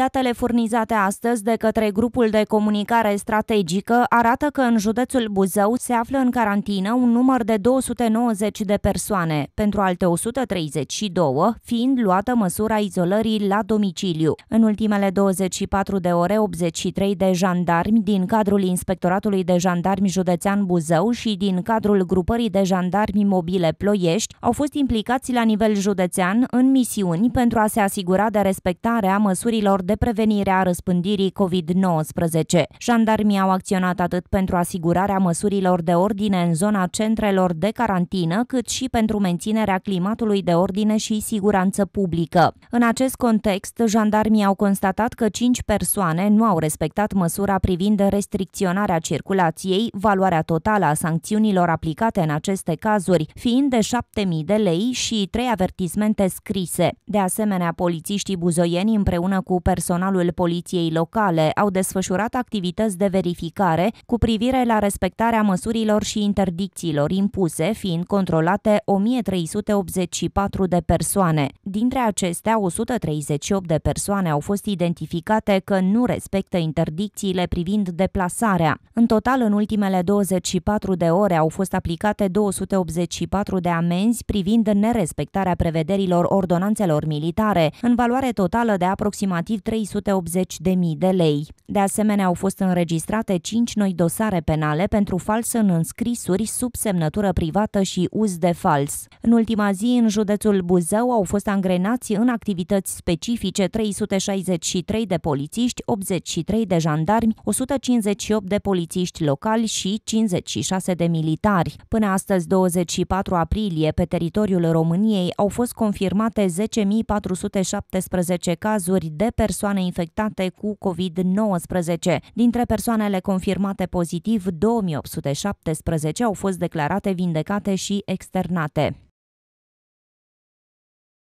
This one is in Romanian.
Datele furnizate astăzi de către grupul de comunicare strategică arată că în județul Buzău se află în carantină un număr de 290 de persoane, pentru alte 132 fiind luată măsura izolării la domiciliu. În ultimele 24 de ore, 83 de jandarmi din cadrul Inspectoratului de Jandarmi Județean Buzău și din cadrul grupării de jandarmi mobile Ploiești au fost implicați la nivel județean în misiuni pentru a se asigura de respectarea măsurilor de prevenire a răspândirii COVID-19. Jandarmii au acționat atât pentru asigurarea măsurilor de ordine în zona centrelor de carantină, cât și pentru menținerea climatului de ordine și siguranță publică. În acest context, jandarmii au constatat că cinci persoane nu au respectat măsura privind restricționarea circulației, valoarea totală a sancțiunilor aplicate în aceste cazuri fiind de 7.000 de lei și trei avertismente scrise. De asemenea, polițiștii buzoieni împreună cu persoane personalul poliției locale au desfășurat activități de verificare cu privire la respectarea măsurilor și interdicțiilor impuse, fiind controlate 1384 de persoane. Dintre acestea, 138 de persoane au fost identificate că nu respectă interdicțiile privind deplasarea. În total, în ultimele 24 de ore au fost aplicate 284 de amenzi privind nerespectarea prevederilor ordonanțelor militare, în valoare totală de aproximativ 380.000 de lei. De asemenea, au fost înregistrate 5 noi dosare penale pentru fals în înscrisuri sub semnătură privată și uz de fals. În ultima zi, în județul Buzău au fost angrenați în activități specifice 363 de polițiști, 83 de jandarmi, 158 de polițiști locali și 56 de militari. Până astăzi, 24 aprilie, pe teritoriul României au fost confirmate 10.417 cazuri de persoane persoane infectate cu COVID-19. Dintre persoanele confirmate pozitiv, 2817 au fost declarate vindecate și externate.